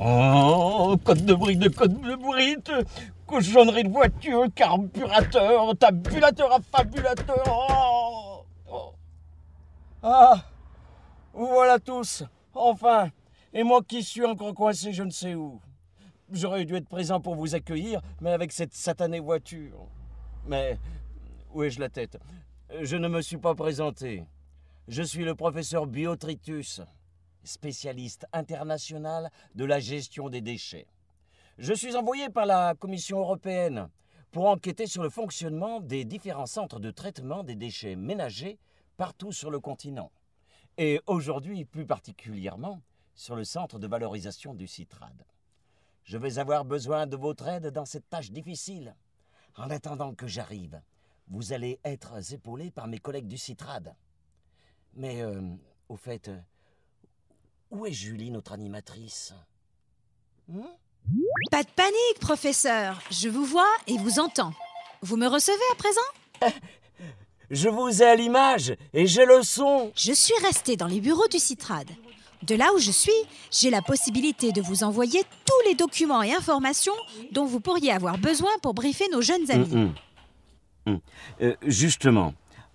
Oh, code de bride, code de bride, cochonnerie de voiture, carburateur, tabulateur affabulateur oh, oh. Ah, vous voilà tous, enfin, et moi qui suis encore coincé je ne sais où. J'aurais dû être présent pour vous accueillir, mais avec cette satanée voiture. Mais où ai-je la tête Je ne me suis pas présenté. Je suis le professeur Biotritus spécialiste international de la gestion des déchets. Je suis envoyé par la Commission européenne pour enquêter sur le fonctionnement des différents centres de traitement des déchets ménagers partout sur le continent, et aujourd'hui plus particulièrement sur le centre de valorisation du CITRAD. Je vais avoir besoin de votre aide dans cette tâche difficile. En attendant que j'arrive, vous allez être épaulé par mes collègues du CITRAD. Mais euh, au fait, où est Julie, notre animatrice hmm Pas de panique, professeur. Je vous vois et vous entends. Vous me recevez à présent Je vous ai à l'image et j'ai le son. Je suis restée dans les bureaux du Citrade. De là où je suis, j'ai la possibilité de vous envoyer tous les documents et informations dont vous pourriez avoir besoin pour briefer nos jeunes amis. Mm, mm, mm. Euh, justement,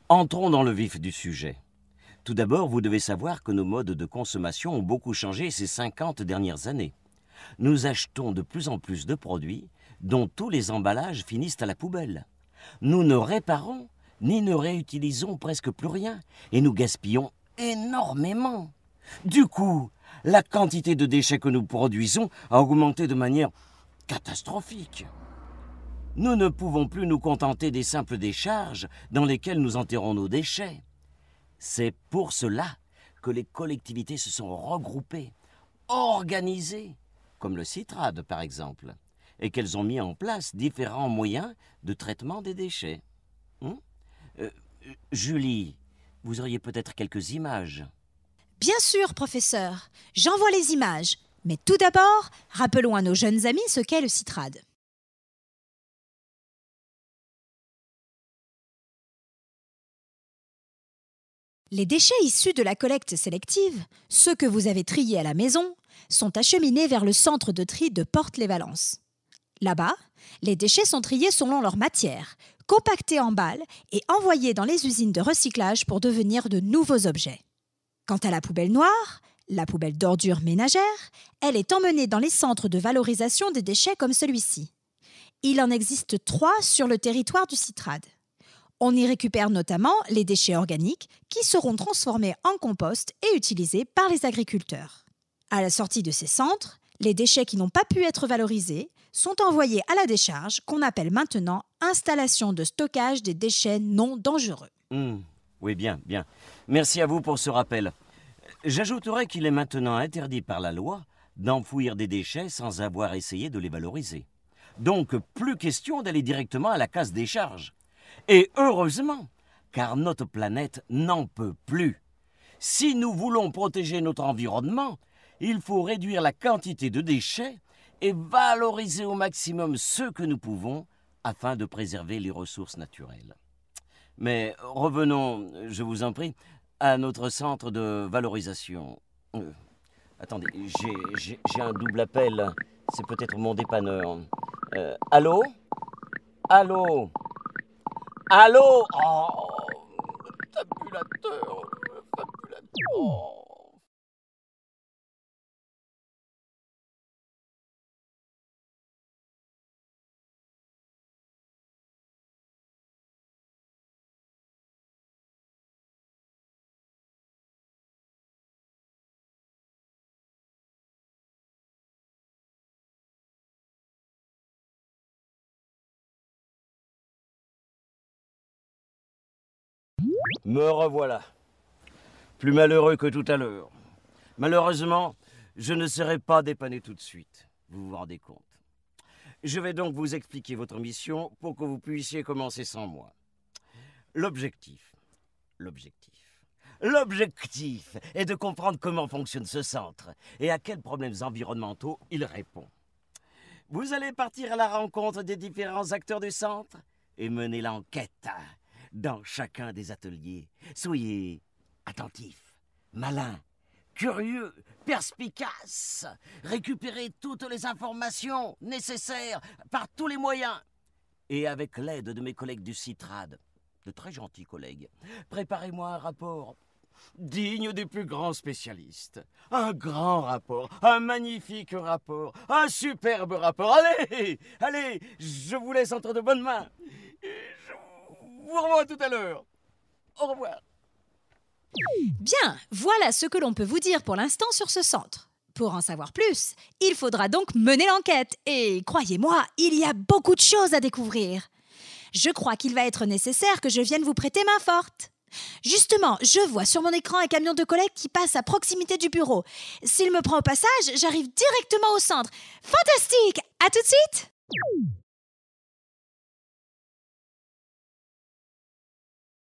entrons dans le vif du sujet. Tout d'abord, vous devez savoir que nos modes de consommation ont beaucoup changé ces 50 dernières années. Nous achetons de plus en plus de produits dont tous les emballages finissent à la poubelle. Nous ne réparons ni ne réutilisons presque plus rien et nous gaspillons énormément. Du coup, la quantité de déchets que nous produisons a augmenté de manière catastrophique. Nous ne pouvons plus nous contenter des simples décharges dans lesquelles nous enterrons nos déchets. C'est pour cela que les collectivités se sont regroupées, organisées, comme le Citrad, par exemple, et qu'elles ont mis en place différents moyens de traitement des déchets. Hmm euh, Julie, vous auriez peut-être quelques images. Bien sûr, professeur. J'envoie les images. Mais tout d'abord, rappelons à nos jeunes amis ce qu'est le Citrad. Les déchets issus de la collecte sélective, ceux que vous avez triés à la maison, sont acheminés vers le centre de tri de Porte-les-Valences. Là-bas, les déchets sont triés selon leur matière, compactés en balles et envoyés dans les usines de recyclage pour devenir de nouveaux objets. Quant à la poubelle noire, la poubelle d'ordures ménagère, elle est emmenée dans les centres de valorisation des déchets comme celui-ci. Il en existe trois sur le territoire du Citrade. On y récupère notamment les déchets organiques qui seront transformés en compost et utilisés par les agriculteurs. À la sortie de ces centres, les déchets qui n'ont pas pu être valorisés sont envoyés à la décharge qu'on appelle maintenant installation de stockage des déchets non dangereux. Hmm. Oui, bien, bien. Merci à vous pour ce rappel. J'ajouterai qu'il est maintenant interdit par la loi d'enfouir des déchets sans avoir essayé de les valoriser. Donc, plus question d'aller directement à la casse décharge. Et heureusement, car notre planète n'en peut plus. Si nous voulons protéger notre environnement, il faut réduire la quantité de déchets et valoriser au maximum ce que nous pouvons afin de préserver les ressources naturelles. Mais revenons, je vous en prie, à notre centre de valorisation. Euh, attendez, j'ai un double appel. C'est peut-être mon dépanneur. Euh, allô Allô Allô oh, Fabulateur Fabulateur Me revoilà. Plus malheureux que tout à l'heure. Malheureusement, je ne serai pas dépanné tout de suite. Vous vous rendez compte. Je vais donc vous expliquer votre mission pour que vous puissiez commencer sans moi. L'objectif, l'objectif, l'objectif est de comprendre comment fonctionne ce centre et à quels problèmes environnementaux il répond. Vous allez partir à la rencontre des différents acteurs du centre et mener l'enquête dans chacun des ateliers. Soyez attentifs, malins, curieux, perspicaces. Récupérez toutes les informations nécessaires par tous les moyens. Et avec l'aide de mes collègues du Citrad, de très gentils collègues, préparez-moi un rapport digne des plus grands spécialistes. Un grand rapport, un magnifique rapport, un superbe rapport. Allez, allez, je vous laisse entre de bonnes mains. Au revoir tout à l'heure. Au revoir. Bien, voilà ce que l'on peut vous dire pour l'instant sur ce centre. Pour en savoir plus, il faudra donc mener l'enquête et croyez-moi, il y a beaucoup de choses à découvrir. Je crois qu'il va être nécessaire que je vienne vous prêter main forte. Justement, je vois sur mon écran un camion de collègues qui passe à proximité du bureau. S'il me prend au passage, j'arrive directement au centre. Fantastique À tout de suite